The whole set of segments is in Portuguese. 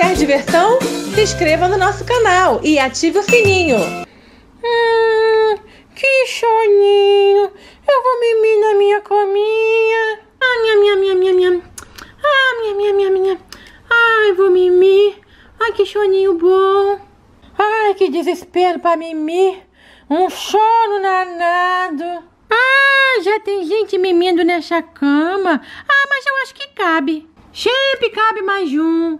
Quer diversão? Se inscreva no nosso canal e ative o sininho. Hum, que soninho. Eu vou mimir na minha cominha. Ah, minha, minha, minha, minha, minha. Ah, minha, minha, minha, minha. Ai, vou mimir. Ai, que soninho bom. Ai, que desespero pra mimir. Um sono nanado. Ah, já tem gente mimindo nessa cama. Ah, mas eu acho que cabe. Sempre cabe mais um.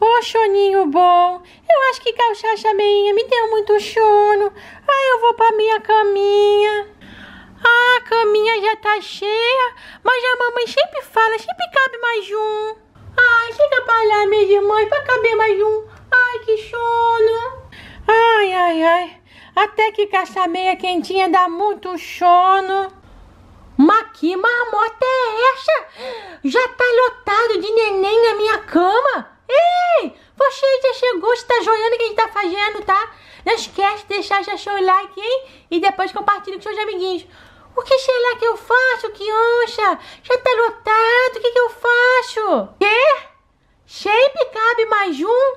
Ô, choninho bom, eu acho que calçar essa meinha me deu muito chono. Aí eu vou pra minha caminha. Ah, a caminha já tá cheia, mas a mamãe sempre fala, sempre cabe mais um. Ai, chega pra lá, minhas irmãs, pra caber mais um. Ai, que chono! Ai, ai, ai. Até que caçar meia quentinha dá muito chono. Mas que marmota é essa? Já tá cama? Ei, você já chegou, você tá joiando o que a gente tá fazendo, tá? Não esquece de deixar já seu like, hein? E depois compartilha com seus amiguinhos. O que sei lá que eu faço, Kioncha? Já tá lotado, o que que eu faço? Quê? Shape cabe mais um?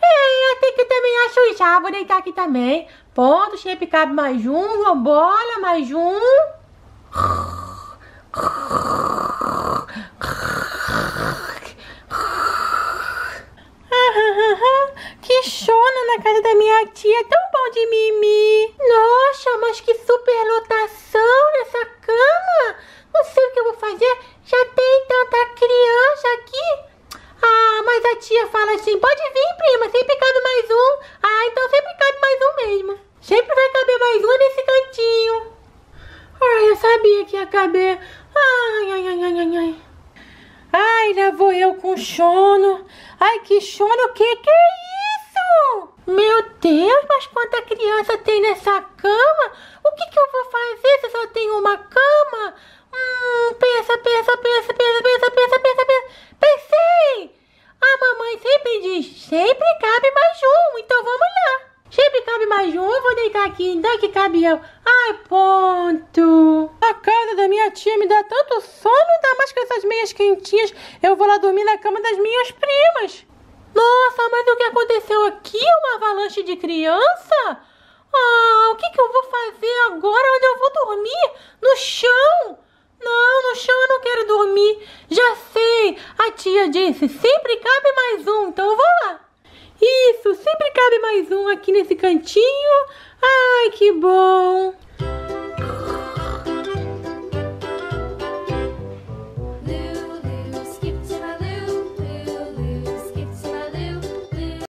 É, até que também acho isso. Ah, vou deitar aqui também. Ponto, shape cabe mais um, vambora, mais um. apaixona na casa da minha tia, é tão bom de mimi. Nossa, mas que superlotação nessa cama. Não sei o que eu vou fazer, já tem tanta criança aqui. Ah, mas a tia fala assim, pode vir, prima, sempre cabe mais um. Ah, então sempre cabe mais um mesmo. Sempre vai caber mais um nesse cantinho. Ai, ah, eu sabia que ia caber. Ai, ai, ai, ai, ai, ai. Ai, lá vou eu com Chono. Ai, que Chono, o que que é isso? Meu Deus, mas quanta criança tem nessa cama? O que, que eu vou fazer se só tem uma cama? Hum, pensa, pensa, pensa, pensa, pensa, pensa, pensa, pensa. Pensei! A mamãe sempre diz, sempre cabe mais um, então vamos lá. Sempre cabe mais um, eu vou deitar aqui, então que cabe eu. Ai, ponto. A casa da minha tia me dá tanto sono, dá mais com essas meias quentinhas. Eu vou lá dormir na cama das minhas primas. Nossa, mas o que aconteceu aqui? Uma avalanche de criança? Ah, o que, que eu vou fazer agora? Onde eu vou dormir? No chão? Não, no chão eu não quero dormir. Já sei, a tia disse, sempre cabe mais um, então eu vou lá. Isso, sempre cabe mais um aqui nesse cantinho. Ai, que bom.